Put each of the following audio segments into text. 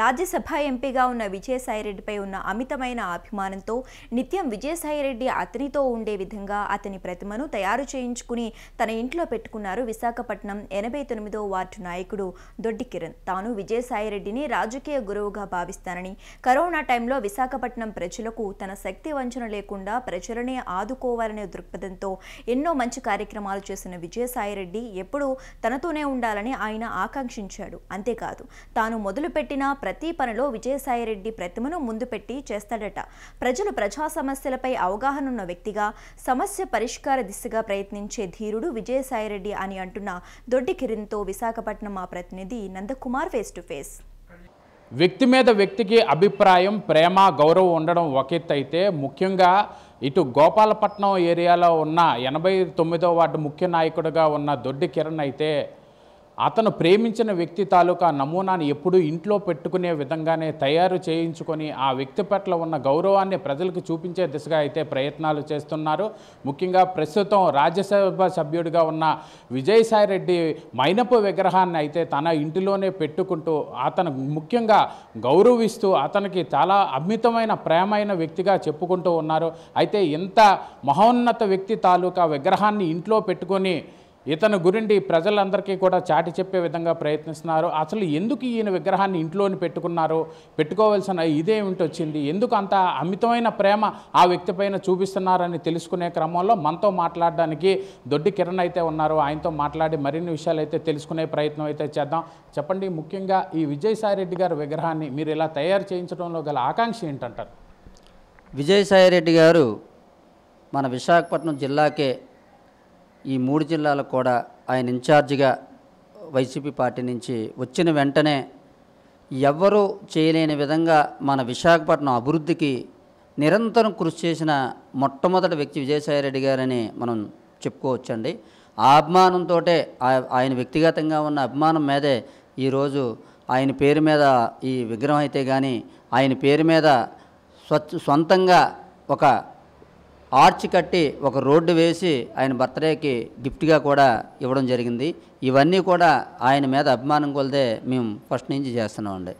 రాజ్యసభ ఎంపీగా ఉన్న విజయసాయిరెడ్డిపై ఉన్న అమితమైన అభిమానంతో నిత్యం విజయసాయిరెడ్డి అతనితో ఉండే విధంగా అతని ప్రతిమను తయారు చేయించుకుని తన ఇంట్లో పెట్టుకున్నారు విశాఖపట్నం ఎనభై తొమ్మిదో వార్డు నాయకుడు దొడ్డి కిరణ్ తాను విజయసాయిరెడ్డిని రాజకీయ గురువుగా భావిస్తానని కరోనా టైంలో విశాఖపట్నం ప్రజలకు తన శక్తి వంచన లేకుండా ప్రజలనే ఆదుకోవాలనే దృక్పథంతో ఎన్నో మంచి కార్యక్రమాలు చేసిన విజయసాయిరెడ్డి ఎప్పుడూ తనతోనే ఉండాలని ఆయన ఆకాంక్షించాడు అంతేకాదు తాను మొదలుపెట్టిన ప్రతి పనిలో విజయసాయిరెడ్డి ప్రతిమను ముందు పెట్టి చేస్తాడట ప్రజలు ప్రజా సమస్యలపై అవగాహన ఉన్న వ్యక్తిగా సమస్య పరిష్కార దిశగా ప్రయత్నించే ధీరుడు విజయసాయిరెడ్డి అని అంటున్న దొడ్డి కిరణ్తో విశాఖపట్నం మా ప్రతినిధి నందకుమార్ ఫేస్ టు ఫేస్ వ్యక్తి మీద వ్యక్తికి అభిప్రాయం ప్రేమ గౌరవం ఉండడం ఒకెత్తైతే ముఖ్యంగా ఇటు గోపాలపట్నం ఏరియాలో ఉన్న ఎనభై తొమ్మిదో వార్డు ముఖ్య నాయకుడిగా ఉన్న దొడ్డి కిరణ్ అయితే అతను ప్రేమించిన వ్యక్తి తాలూకా నమూనాను ఎప్పుడూ ఇంట్లో పెట్టుకునే విధంగానే తయారు చేయించుకొని ఆ వ్యక్తి పట్ల ఉన్న గౌరవాన్ని ప్రజలకు చూపించే దిశగా అయితే ప్రయత్నాలు చేస్తున్నారు ముఖ్యంగా ప్రస్తుతం రాజ్యసభ సభ్యుడిగా ఉన్న విజయసాయిరెడ్డి మైనపు విగ్రహాన్ని అయితే తన ఇంటిలోనే పెట్టుకుంటూ అతను ముఖ్యంగా గౌరవిస్తూ అతనికి చాలా అమితమైన ప్రేమైన వ్యక్తిగా చెప్పుకుంటూ ఉన్నారు అయితే ఇంత మహోన్నత వ్యక్తి తాలూకా విగ్రహాన్ని ఇంట్లో పెట్టుకొని ఇతని గురించి ప్రజలందరికీ కూడా చాటి చెప్పే విధంగా ప్రయత్నిస్తున్నారు అసలు ఎందుకు ఈయన విగ్రహాన్ని ఇంట్లోని పెట్టుకున్నారు పెట్టుకోవాల్సిన ఇదేమిటి వచ్చింది ఎందుకు అంత అమితమైన ప్రేమ ఆ వ్యక్తి పైన చూపిస్తున్నారని తెలుసుకునే క్రమంలో మనతో మాట్లాడడానికి దొడ్డి కిరణ్ అయితే ఉన్నారు ఆయనతో మాట్లాడి మరిన్ని విషయాలు అయితే తెలుసుకునే ప్రయత్నం అయితే చేద్దాం చెప్పండి ముఖ్యంగా ఈ విజయసాయిరెడ్డి గారి విగ్రహాన్ని మీరు ఇలా తయారు చేయించడంలో గల ఆకాంక్ష ఏంటంటారు విజయసాయిరెడ్డి గారు మన విశాఖపట్నం జిల్లాకే ఈ మూడు జిల్లాలకు కూడా ఆయన ఇన్ఛార్జిగా వైసీపీ పార్టీ నుంచి వచ్చిన వెంటనే ఎవ్వరూ చేయలేని విధంగా మన విశాఖపట్నం అభివృద్ధికి నిరంతరం కృషి చేసిన మొట్టమొదటి వ్యక్తి విజయసాయిరెడ్డి గారని మనం చెప్పుకోవచ్చండి ఆ అభిమానంతో ఆయన వ్యక్తిగతంగా ఉన్న అభిమానం మీదే ఈరోజు ఆయన పేరు మీద ఈ విగ్రహం అయితే కానీ ఆయన పేరు మీద స్వచ్ఛ సొంతంగా ఒక ఆర్చ్ కట్టి ఒక రోడ్డు వేసి ఆయన బర్త్డేకి గిఫ్ట్గా కూడా ఇవ్వడం జరిగింది ఇవన్నీ కూడా ఆయన మీద అభిమానం కొలిదే మేము ఫస్ట్ నుంచి చేస్తున్నామండి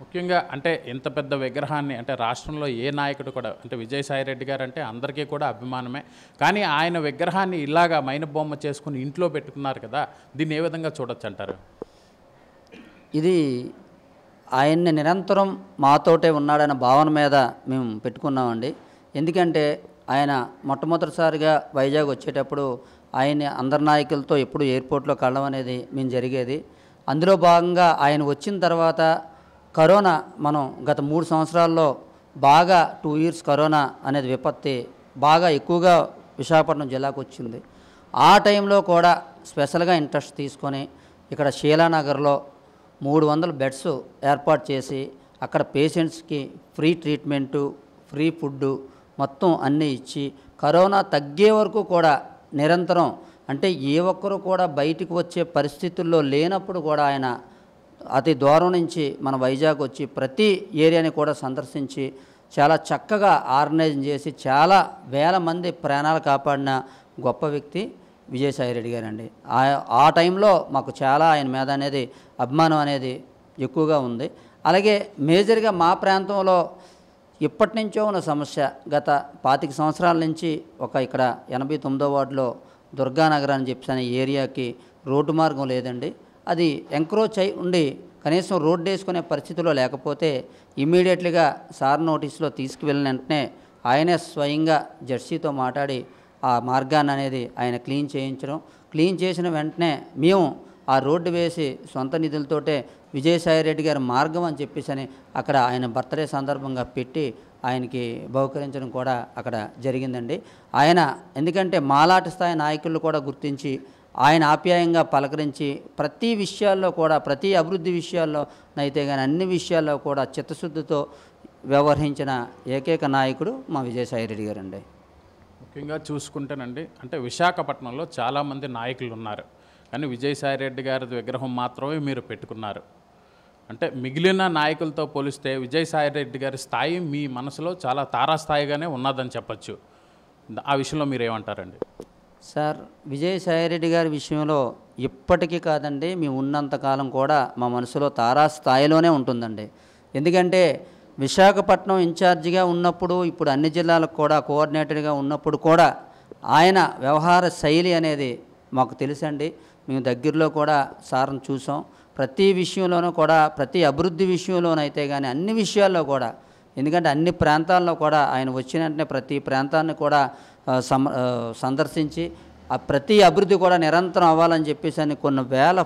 ముఖ్యంగా అంటే ఇంత పెద్ద విగ్రహాన్ని అంటే రాష్ట్రంలో ఏ నాయకుడు కూడా అంటే విజయసాయి రెడ్డి గారు అంటే అందరికీ కూడా అభిమానమే కానీ ఆయన విగ్రహాన్ని ఇలాగా మైన బొమ్మ చేసుకుని ఇంట్లో పెట్టుకున్నారు కదా దీన్ని ఏ విధంగా చూడొచ్చు అంటారు ఇది ఆయన్ని నిరంతరం మాతోటే ఉన్నాడనే భావన మీద మేము పెట్టుకున్నామండి ఎందుకంటే ఆయన మొట్టమొదటిసారిగా వైజాగ్ వచ్చేటప్పుడు ఆయన్ని అందరి నాయకులతో ఎప్పుడు ఎయిర్పోర్ట్లో కలడం అనేది మేము జరిగేది అందులో భాగంగా ఆయన వచ్చిన తర్వాత కరోనా మనం గత మూడు సంవత్సరాల్లో బాగా టూ ఇయర్స్ కరోనా అనేది విపత్తి బాగా ఎక్కువగా విశాఖపట్నం జిల్లాకు వచ్చింది ఆ టైంలో కూడా స్పెషల్గా ఇంట్రెస్ట్ తీసుకొని ఇక్కడ శీలానగర్లో మూడు వందల బెడ్స్ ఏర్పాటు చేసి అక్కడ పేషెంట్స్కి ఫ్రీ ట్రీట్మెంటు ఫ్రీ ఫుడ్డు మొత్తం అన్నీ ఇచ్చి కరోనా తగ్గే వరకు కూడా నిరంతరం అంటే ఏ ఒక్కరు కూడా బయటికి వచ్చే పరిస్థితుల్లో లేనప్పుడు కూడా ఆయన అతి దూరం నుంచి మన వైజాగ్ వచ్చి ప్రతి ఏరియాని కూడా సందర్శించి చాలా చక్కగా ఆర్గనైజ్ చేసి చాలా వేల మంది ప్రాణాలు కాపాడిన గొప్ప వ్యక్తి విజయసాయి రెడ్డి గారండి ఆ టైంలో మాకు చాలా ఆయన మీద అనేది అభిమానం అనేది ఎక్కువగా ఉంది అలాగే మేజర్గా మా ప్రాంతంలో ఇప్పటి నుంచో ఉన్న సమస్య గత పాతిక సంవత్సరాల నుంచి ఒక ఇక్కడ ఎనభై తొమ్మిదో వార్డులో దుర్గానగర్ అని చెప్పిన ఏరియాకి రోడ్డు మార్గం లేదండి అది ఎంక్రోచ్ అయి ఉండి కనీసం రోడ్డు వేసుకునే పరిస్థితిలో లేకపోతే ఇమీడియట్లీగా సార్ నోటీసులో తీసుకువెళ్ళిన వెంటనే ఆయనే స్వయంగా జెర్సీతో మాట్లాడి ఆ మార్గాన్ని అనేది ఆయన క్లీన్ చేయించడం క్లీన్ చేసిన వెంటనే మేము ఆ రోడ్డు వేసి సొంత నిధులతోటే విజయసాయిరెడ్డి గారి మార్గం అని చెప్పేసి అక్కడ ఆయన బర్త్డే సందర్భంగా పెట్టి ఆయనకి బహుకరించడం కూడా అక్కడ జరిగిందండి ఆయన ఎందుకంటే మాలాటి స్థాయి నాయకులు కూడా గుర్తించి ఆయన ఆప్యాయంగా పలకరించి ప్రతి విషయాల్లో కూడా ప్రతి అభివృద్ధి విషయాల్లో అయితే కానీ అన్ని విషయాల్లో కూడా చిత్తశుద్ధితో వ్యవహరించిన ఏకైక నాయకుడు మా విజయసాయిరెడ్డి అండి ముఖ్యంగా చూసుకుంటేనండి అంటే విశాఖపట్నంలో చాలామంది నాయకులు ఉన్నారు కానీ విజయసాయిరెడ్డి రెడ్డి గారి విగ్రహం మాత్రమే మీరు పెట్టుకున్నారు అంటే మిగిలిన నాయకులతో పోలిస్తే విజయసాయిరెడ్డి గారి స్థాయి మీ మనసులో చాలా తారాస్థాయిగానే ఉన్నదని చెప్పచ్చు ఆ విషయంలో మీరు ఏమంటారండి సార్ విజయసాయిరెడ్డి గారి విషయంలో ఇప్పటికీ కాదండి మేము ఉన్నంతకాలం కూడా మా మనసులో తారాస్థాయిలోనే ఉంటుందండి ఎందుకంటే విశాఖపట్నం ఇన్ఛార్జిగా ఉన్నప్పుడు ఇప్పుడు అన్ని జిల్లాలకు కూడా కోఆర్డినేటర్గా ఉన్నప్పుడు కూడా ఆయన వ్యవహార శైలి అనేది మాకు తెలుసండి మేము దగ్గరలో కూడా సార్ను చూసాం ప్రతి విషయంలోనూ కూడా ప్రతి అభివృద్ధి విషయంలోనైతే కానీ అన్ని విషయాల్లో కూడా ఎందుకంటే అన్ని ప్రాంతాల్లో కూడా ఆయన వచ్చిన వెంటనే ప్రతి ప్రాంతాన్ని కూడా సందర్శించి ఆ ప్రతి అభివృద్ధి కూడా నిరంతరం అవ్వాలని చెప్పేసి అని కొన్ని వేల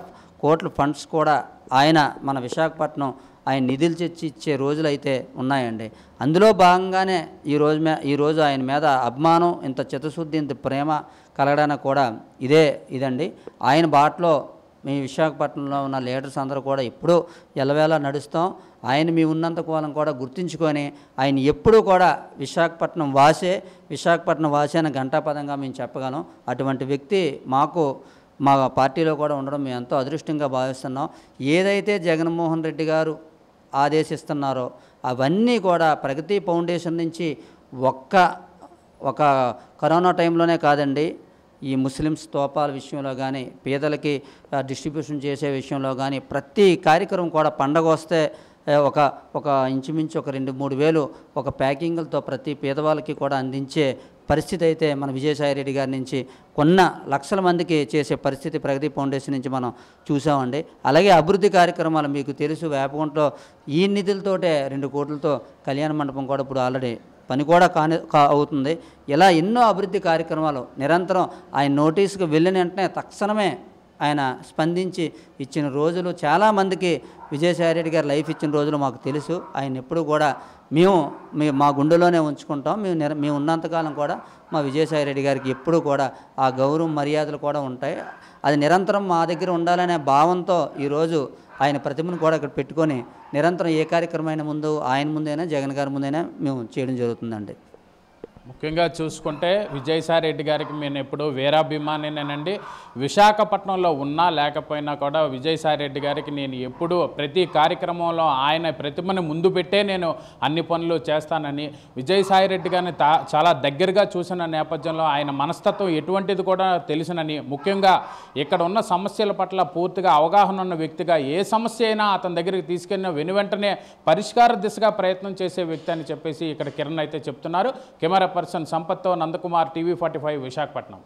కోట్ల ఫండ్స్ కూడా ఆయన మన విశాఖపట్నం ఆయన నిధులు తెచ్చి ఇచ్చే రోజులు అయితే ఉన్నాయండి అందులో భాగంగానే ఈరోజు మే ఈరోజు ఆయన మీద అభిమానం ఇంత చిత్తశుద్ధి ఇంత ప్రేమ కలగడానికి కూడా ఇదే ఇదండి ఆయన బాటలో మీ విశాఖపట్నంలో ఉన్న లీడర్స్ అందరూ కూడా ఎప్పుడూ ఎలవేలా నడుస్తాం ఆయన మీ ఉన్నంత కోలం కూడా గుర్తించుకొని ఆయన ఎప్పుడూ కూడా విశాఖపట్నం వాసే విశాఖపట్నం వాసే అని ఘంటాపదంగా మేము చెప్పగలం అటువంటి వ్యక్తి మాకు మా పార్టీలో కూడా ఉండడం మేము ఎంతో అదృష్టంగా భావిస్తున్నాం ఏదైతే జగన్మోహన్ రెడ్డి గారు ఆదేశిస్తున్నారో అవన్నీ కూడా ప్రగతి ఫౌండేషన్ నుంచి ఒక్క ఒక కరోనా టైంలోనే కాదండి ఈ ముస్లిం స్తోపాల విషయంలో కానీ పేదలకి డిస్ట్రిబ్యూషన్ చేసే విషయంలో కానీ ప్రతి కార్యక్రమం కూడా పండగ వస్తే ఒక ఒక ఇంచుమించు ఒక రెండు మూడు వేలు ఒక ప్యాకింగ్లతో ప్రతి పేదవాళ్ళకి కూడా అందించే పరిస్థితి అయితే మన విజయసాయిరెడ్డి గారి నుంచి కొన్న లక్షల మందికి చేసే పరిస్థితి ప్రగతి ఫౌండేషన్ నుంచి మనం చూసామండి అలాగే అభివృద్ధి కార్యక్రమాలు మీకు తెలుసు వేపగుంటలో ఈ నిధులతోటే రెండు కోట్లతో కళ్యాణ మండపం కూడా ఇప్పుడు ఆల్రెడీ పని కూడా కాని అవుతుంది ఇలా ఎన్నో అభివృద్ధి కార్యక్రమాలు నిరంతరం ఆయన నోటీసుకు వెళ్ళిన వెంటనే తక్షణమే ఆయన స్పందించి ఇచ్చిన రోజులు చాలామందికి రెడ్డి గారు లైఫ్ ఇచ్చిన రోజులు మాకు తెలుసు ఆయన ఎప్పుడు కూడా మేము మీ మా గుండెలోనే ఉంచుకుంటాం మేము నిర మేము ఉన్నంతకాలం కూడా మా విజయసాయి రెడ్డి గారికి ఎప్పుడూ కూడా ఆ గౌరవం మర్యాదలు కూడా ఉంటాయి అది నిరంతరం మా దగ్గర ఉండాలనే భావంతో ఈరోజు ఆయన ప్రతిమను కూడా ఇక్కడ పెట్టుకొని నిరంతరం ఏ కార్యక్రమమైన ముందు ఆయన ముందైనా జగన్ గారి ముందైనా మేము చేయడం జరుగుతుందండి ముఖ్యంగా చూసుకుంటే విజయసాయిరెడ్డి గారికి నేను ఎప్పుడూ వీరాభిమానినేనండి విశాఖపట్నంలో ఉన్నా లేకపోయినా కూడా విజయసాయిరెడ్డి గారికి నేను ఎప్పుడూ ప్రతి కార్యక్రమంలో ఆయన ప్రతిమని ముందు పెట్టే నేను అన్ని పనులు చేస్తానని విజయసాయిరెడ్డి గారిని చాలా దగ్గరగా చూసిన నేపథ్యంలో ఆయన మనస్తత్వం ఎటువంటిది కూడా తెలిసినని ముఖ్యంగా ఇక్కడ ఉన్న సమస్యల పట్ల పూర్తిగా అవగాహన ఉన్న వ్యక్తిగా ఏ సమస్య అయినా అతని దగ్గరికి తీసుకెళ్ళిన వెను వెంటనే పరిష్కార దిశగా ప్రయత్నం చేసే వ్యక్తి అని చెప్పేసి ఇక్కడ కిరణ్ అయితే చెప్తున్నారు కెమెరా పర్సన్ సంపత్తో Nandakumar TV forty five Visakhapatnam